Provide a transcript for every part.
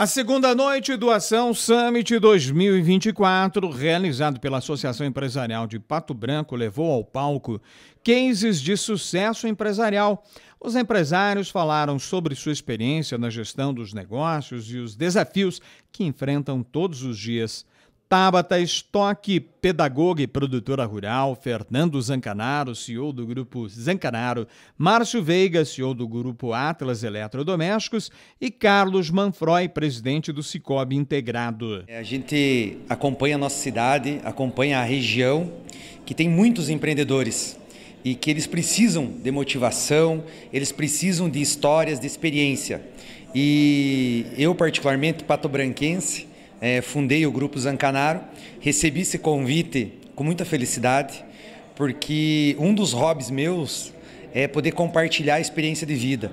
A segunda noite do Ação Summit 2024, realizado pela Associação Empresarial de Pato Branco, levou ao palco cases de sucesso empresarial. Os empresários falaram sobre sua experiência na gestão dos negócios e os desafios que enfrentam todos os dias. Tabata Stock, pedagoga e produtora rural, Fernando Zancanaro, CEO do grupo Zancanaro, Márcio Veiga, CEO do grupo Atlas Eletrodomésticos e Carlos Manfroy, presidente do Cicobi Integrado. É, a gente acompanha a nossa cidade, acompanha a região, que tem muitos empreendedores e que eles precisam de motivação, eles precisam de histórias, de experiência. E eu, particularmente, pato-branquense, é, fundei o Grupo Zancanaro. Recebi esse convite com muita felicidade, porque um dos hobbies meus é poder compartilhar a experiência de vida.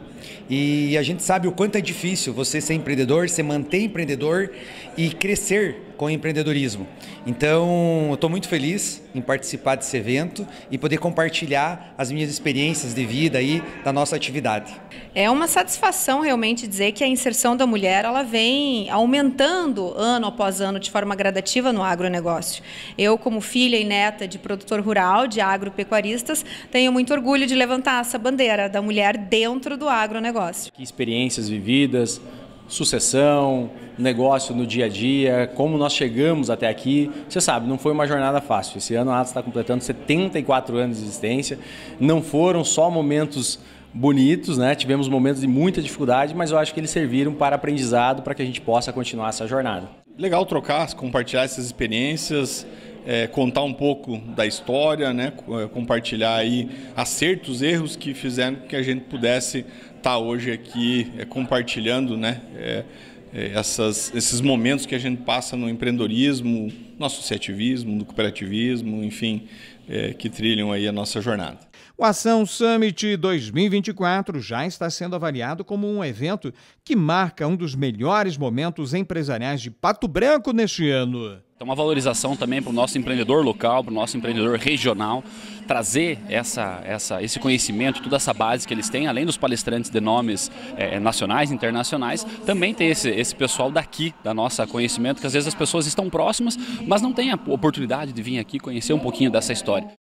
E a gente sabe o quanto é difícil você ser empreendedor, se manter empreendedor e crescer com empreendedorismo. Então, estou muito feliz em participar desse evento e poder compartilhar as minhas experiências de vida aí da nossa atividade. É uma satisfação realmente dizer que a inserção da mulher ela vem aumentando ano após ano de forma gradativa no agronegócio. Eu, como filha e neta de produtor rural, de agropecuaristas, tenho muito orgulho de levantar essa bandeira da mulher dentro do agronegócio. Que experiências vividas, sucessão, negócio no dia a dia, como nós chegamos até aqui. Você sabe, não foi uma jornada fácil. Esse ano a Atlas está completando 74 anos de existência. Não foram só momentos bonitos, né? Tivemos momentos de muita dificuldade, mas eu acho que eles serviram para aprendizado para que a gente possa continuar essa jornada. Legal trocar, compartilhar essas experiências é, contar um pouco da história, né, é, compartilhar aí acertos, erros que fizeram que a gente pudesse estar tá hoje aqui é, compartilhando, né, é, é, essas, esses momentos que a gente passa no empreendedorismo, no associativismo, no cooperativismo, enfim, é, que trilham aí a nossa jornada. O Ação Summit 2024 já está sendo avaliado como um evento que marca um dos melhores momentos empresariais de Pato Branco neste ano. Então, uma valorização também para o nosso empreendedor local, para o nosso empreendedor regional, trazer essa, essa, esse conhecimento, toda essa base que eles têm, além dos palestrantes de nomes é, nacionais, internacionais, também tem esse, esse pessoal daqui, da nossa conhecimento, que às vezes as pessoas estão próximas, mas não têm a oportunidade de vir aqui conhecer um pouquinho dessa história.